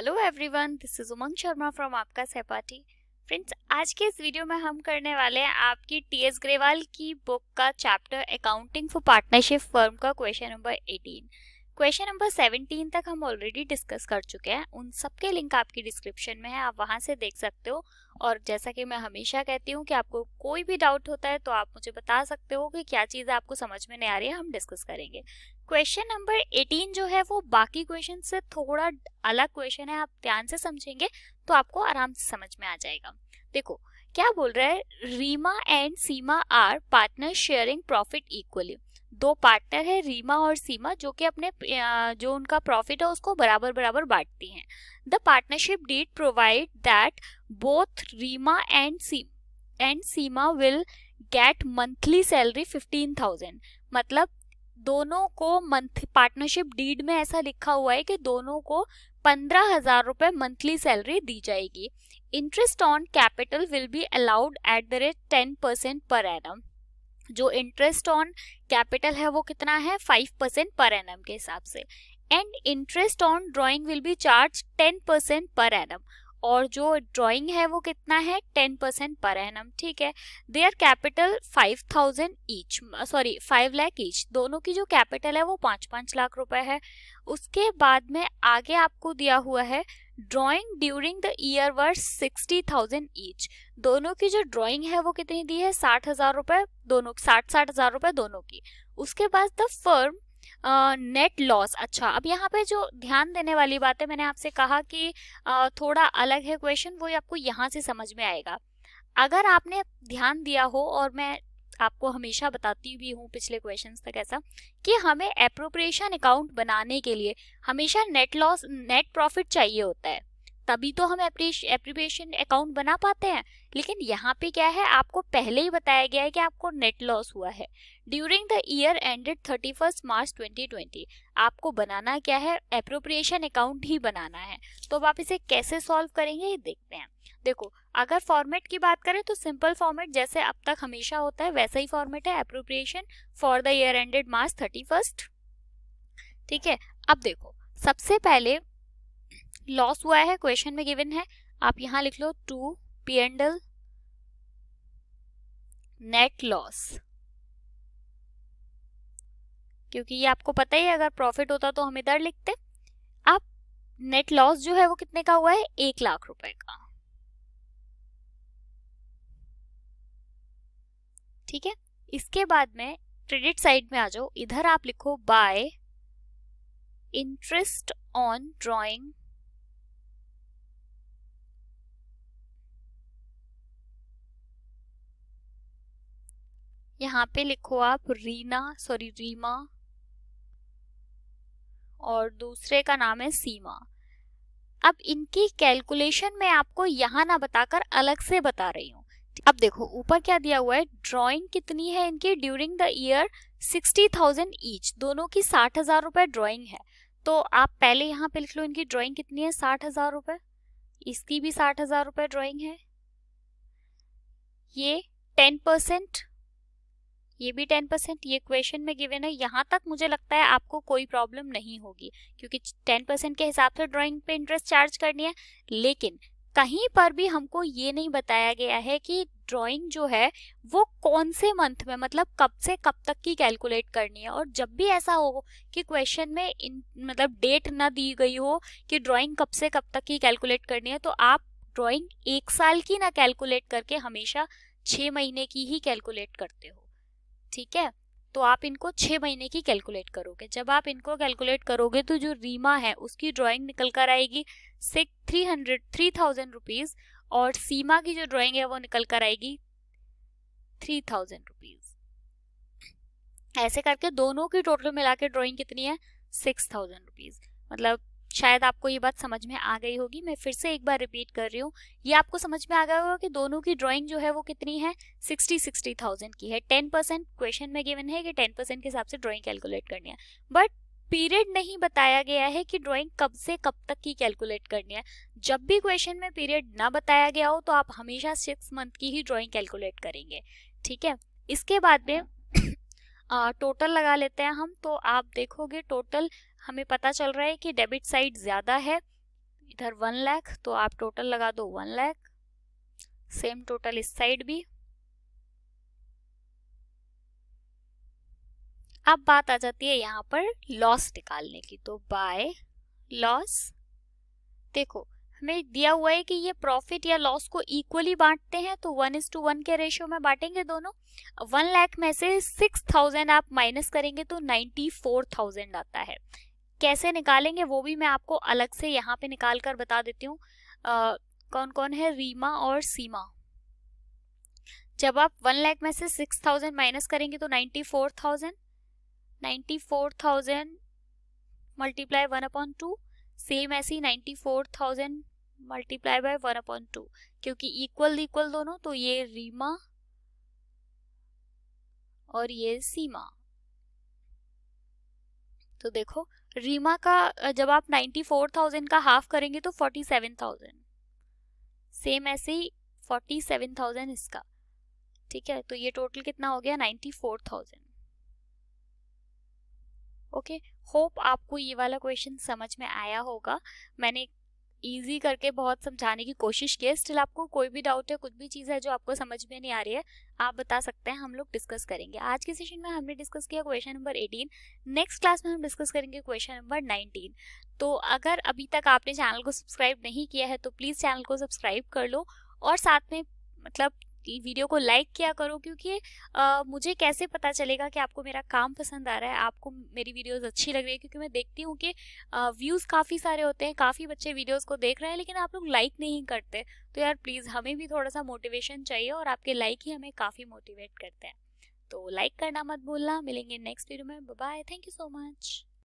Hello everyone this is Umang Sharma from Aapka Sahpathi friends आज के इस वीडियो में हम करने वाले हैं आपकी टी एस ग्रेवाल की बुक का chapter accounting for partnership firm का क्वेश्चन नंबर 18 क्वेश्चन नंबर 17 तक हम ऑलरेडी डिस्कस कर चुके हैं उन सबके लिंक आपकी डिस्क्रिप्शन में है आप वहां से देख सकते हो और जैसा कि मैं हमेशा कहती हूँ कि आपको कोई भी डाउट होता है तो आप मुझे बता सकते हो कि क्या चीज़ आपको समझ में नहीं आ रही है हम डिस्कस करेंगे क्वेश्चन नंबर 18 जो है वो बाकी क्वेश्चन से थोड़ा अलग क्वेश्चन है आप ध्यान से समझेंगे तो आपको आराम से समझ में आ जाएगा देखो क्या बोल रहा है Reema and Seema are partner sharing profit equally दो पार्टनर है रीमा और सीमा जो कि अपने जो उनका प्रॉफिट है उसको बराबर बराबर बांटती हैं the partnership deed provide that both Reema and C and Seema will get monthly salary fifteen thousand मतलब दोनों को मंथ पार्टनरशिप डीड में ऐसा लिखा हुआ है कि दोनों को पंद्रह हजार रुपये मंथली सैलरी दी जाएगी interest on capital will be allowed at the rate ten percent per annum जो इंटरेस्ट ऑन कैपिटल है वो कितना है फाइव परसेंट पर एनम के हिसाब से and interest on drawing will be charge ten percent per annum और जो ड्राइंग है वो कितना है टेन परसेंट पर एनम ठीक है their capital five thousand each sorry five lakh each दोनों की जो कैपिटल है वो पाँच पाँच लाख रुपए है उसके बाद में आगे आपको दिया हुआ है drawing during the year were sixty thousand each दोनों की जो ड्राइंग है वो कितनी दी है साठ हजार रुपये दोनों साठ साठ हजार रुपये दोनों की उसके बाद द फर्म नेट लॉस अच्छा अब यहाँ पे जो ध्यान देने वाली बात है मैंने आपसे कहा कि आ, थोड़ा अलग है क्वेश्चन वो आपको यहाँ से समझ में आएगा अगर आपने ध्यान दिया हो और मैं आपको हमेशा बताती भी हूँ पिछले क्वेश्चन तक ऐसा कि हमें अप्रोप्रिएशन अकाउंट बनाने के लिए हमेशा नेट लॉस नेट प्रॉफिट चाहिए होता है तभी तो हम एप्रीपेशन अकाउंट बना पाते हैं लेकिन यहाँ पे क्या है आपको पहले ही बताया गया है कि आपको नेट लॉस हुआ है during the year ended thirty first March twenty twenty आपको बनाना क्या है अप्रोप्रिएशन अकाउंट ही बनाना है तो अब आप इसे कैसे सॉल्व करेंगे ये देखते हैं देखो अगर फॉर्मेट की बात करें तो सिंपल फॉर्मेट जैसे अब तक हमेशा होता है वैसा ही फॉर्मेट है appropriation for the year ended March thirty first ठीक है अब देखो सबसे पहले लॉस हुआ है क्वेश्चन में गिवन है आप यहां लिख लो to P and L net loss क्योंकि ये आपको पता ही अगर प्रॉफिट होता तो हम इधर लिखते आप नेट लॉस जो है वो कितने का हुआ है एक लाख रुपए का ठीक है इसके बाद में क्रेडिट साइड में आ जाओ इधर आप लिखो बाय इंटरेस्ट ऑन ड्राइंग यहाँ पे लिखो आप रीना सॉरी रीमा और दूसरे का नाम है सीमा अब इनकी कैलकुलेशन मैं आपको यहाँ ना बताकर अलग से बता रही हूँ अब देखो ऊपर क्या दिया हुआ है ड्राइंग कितनी है इनकी during the year sixty thousand each दोनों की साठ हजार रुपये ड्रॉइंग है तो आप पहले यहाँ पे लिख लो इनकी ड्राइंग कितनी है साठ हजार रुपये इसकी भी साठ हजार रुपये ड्रॉइंग है ये टेन परसेंट ये भी टेन परसेंट ये क्वेश्चन में गिवन है यहाँ तक मुझे लगता है आपको कोई प्रॉब्लम नहीं होगी क्योंकि टेन परसेंट के हिसाब से ड्राइंग पे इंटरेस्ट चार्ज करनी है लेकिन कहीं पर भी हमको ये नहीं बताया गया है कि ड्राइंग जो है वो कौन से मंथ में मतलब कब से कब तक की कैलकुलेट करनी है और जब भी ऐसा हो कि क्वेश्चन में इन मतलब डेट ना दी गई हो कि ड्राइंग कब से कब तक की कैलकुलेट करनी है तो आप ड्राइंग एक साल की ना कैलकुलेट करके हमेशा छः महीने की ही कैलकुलेट करते हो ठीक है तो आप इनको छः महीने की कैलकुलेट करोगे जब आप इनको कैलकुलेट करोगे तो जो रीमा है उसकी ड्राइंग निकल कर आएगी six three hundred three thousand rupees और सीमा की जो ड्राइंग है वो निकल कर आएगी थ्री थाउजेंड रुपीज़ ऐसे करके दोनों की टोटल मिला के ड्राॅइंग कितनी है सिक्स थाउजेंड रुपीज़ मतलब शायद आपको ये बात समझ में आ गई होगी मैं फिर से एक बार रिपीट कर रही हूँ ये आपको समझ में आ गया होगा कि दोनों की ड्राइंग जो है वो कितनी है सिक्सटी सिक्सटी थाउजेंड की है टेन परसेंट क्वेश्चन में गिवन है कि टेन परसेंट के हिसाब से ड्राइंग कैलकुलेट करनी है बट पीरियड नहीं बताया गया है कि ड्राइंग कब से कब तक की कैलकुलेट करनी है जब भी क्वेश्चन में पीरियड ना बताया गया हो तो आप हमेशा सिक्स मंथ की ही ड्राइंग कैलकुलेट करेंगे ठीक है इसके बाद में टोटल हाँ। लगा लेते हैं हम तो आप देखोगे टोटल हमें पता चल रहा है कि डेबिट साइड ज़्यादा है इधर वन लैख तो आप टोटल लगा दो वन लैख सेम टोटल इस साइड भी अब बात आ जाती है यहाँ पर लॉस निकालने की तो बाय लॉस देखो हमें दिया हुआ है कि ये प्रॉफिट या लॉस को इक्वली बांटते हैं तो वन इज टू वन के रेशियो में बांटेंगे दोनों वन लाख में से सिक्स थाउजेंड आप माइनस करेंगे तो नाइन्टी फोर थाउजेंड आता है कैसे निकालेंगे वो भी मैं आपको अलग से यहाँ पे निकाल कर बता देती हूँ कौन कौन है रीमा और सीमा जब आप वन लाख में से सिक्स थाउजेंड माइनस करेंगे तो ninety four thousand ninety four thousand multiply one upon two same ऐसी ninety four thousand multiply by one upon two क्योंकि इक्वल इक्वल दोनों तो ये रीमा और ये सीमा तो देखो रीमा का जब आप नाइन्टी फोर थाउजेंड का हाफ करेंगे तो फोर्टी सेवन थाउजेंड सेम ऐसे ही फोर्टी सेवन थाउजेंड इसका ठीक है तो ये टोटल कितना हो गया ninety four thousand okay hope आपको ये वाला क्वेश्चन समझ में आया होगा मैंने एक ईजी करके बहुत समझाने की कोशिश की है स्टिल आपको कोई भी डाउट है कुछ भी चीज़ है जो आपको समझ में नहीं आ रही है आप बता सकते हैं हम लोग डिस्कस करेंगे आज के सेशन में हमने डिस्कस किया क्वेश्चन नंबर 18 नेक्स्ट क्लास में हम डिस्कस करेंगे क्वेश्चन नंबर 19 तो अगर अभी तक आपने चैनल को सब्सक्राइब नहीं किया है तो प्लीज़ चैनल को सब्सक्राइब कर लो और साथ में मतलब वीडियो को लाइक किया करो क्योंकि आ, मुझे कैसे पता चलेगा कि आपको मेरा काम पसंद आ रहा है आपको मेरी वीडियोस अच्छी लग रही है क्योंकि मैं देखती हूँ कि व्यूज़ काफ़ी सारे होते हैं काफ़ी बच्चे वीडियोस को देख रहे हैं लेकिन आप लोग लाइक नहीं करते तो यार प्लीज़ हमें भी थोड़ा सा मोटिवेशन चाहिए और आपके लाइक ही हमें काफ़ी मोटिवेट करते हैं तो लाइक करना मत भूलना मिलेंगे नेक्स्ट वीडियो में bye thank you so much